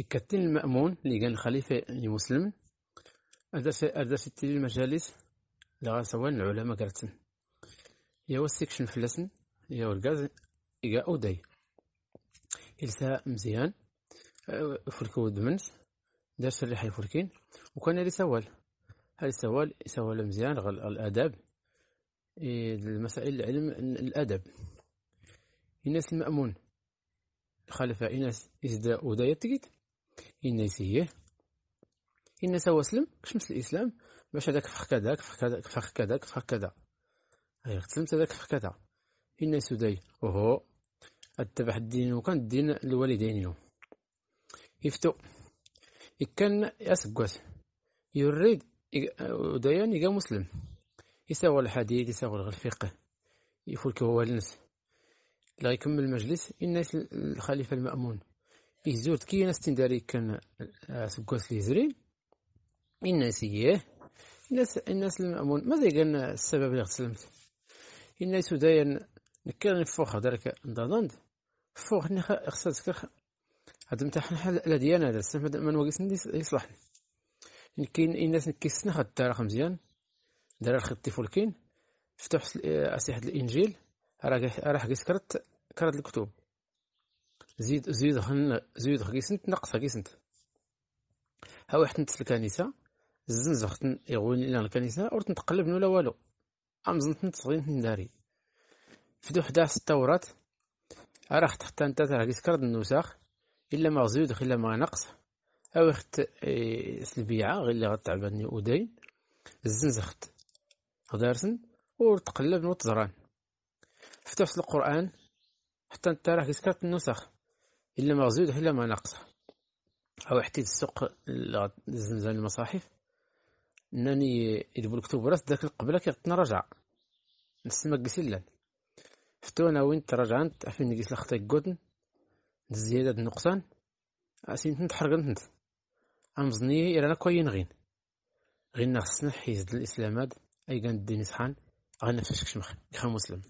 يكتن المأمون اللي كان خليفة المسلم هذا ستي المجالس لغا سوان العلماء كرتن يا السكشن فلسن يا الكاز يا أوداي إلسا مزيان أه، فركو دمنس دار الريحة يفركين وكان لي سوال هذا سوال سوال مزيان غل الآداب إيه، المسائل العلم الأدب إناس المأمون خلف إناس إزداء أوداي تقيت إنيتيه إن سلم كشمس الإسلام باش هذاك فخ كذا فخ كذا فخ كذا فخ كذا غير تسلمت هذاك فخ كذا إن سدي أوهو أتبع الدين وكان الدين يوم يفتو كان أسقوت يريد وديان يقى مسلم يساوى الحديد يساوى الفقه يفلك هو الناس لا يكمل المجلس الناس الخليفة المأمون فيه زورت كي ناس داري كان آه، سكوت لي زري الناس إيه الناس الناس المأمون ماذا كان السبب اللي غتسلمت الناس دايا نكير نفوخ دارك نضاضند فوخ نخا خصك تخ هاد نتاع حل لا ديانا هذا السنف ما نواقيس يصلح كاين الناس كيسنخ هاد التاريخ مزيان دار الخطي فولكين فتح آه، أسيحة الإنجيل راه راه كرت كرت الكتب زيد زيد هن زيد غيسنت نقص غيسنت هاو حتنت نتس الكنيسة زن زختن يغوني إلى الكنيسة ور تنتقلب ولا والو امزنت تنداري في دو داس التورات راح حتى انت ترى كيسكرد النسخ الا ما زيد الا ما نقص او اخت سلبيعة غير اللي غتعبرني اودين زنزخت غدارسن ور تقلب زران فتحت القران حتى انت راه كيسكرت النسخ الا ما مغزود الا ما ناقصه او حتى السوق الزنزان المصاحف انني يدبو الكتب راس داك القبله كيعطينا رجع نسمى كسلا فتو انا وين تراجعنت فين نجلس خطيك قدن الزيادة النقصان اسين نتحرق انت امزني انا كوين غين غين خصنا حيز الاسلام هاد اي كان الدين صحان غنفشك شمخ كخا مسلم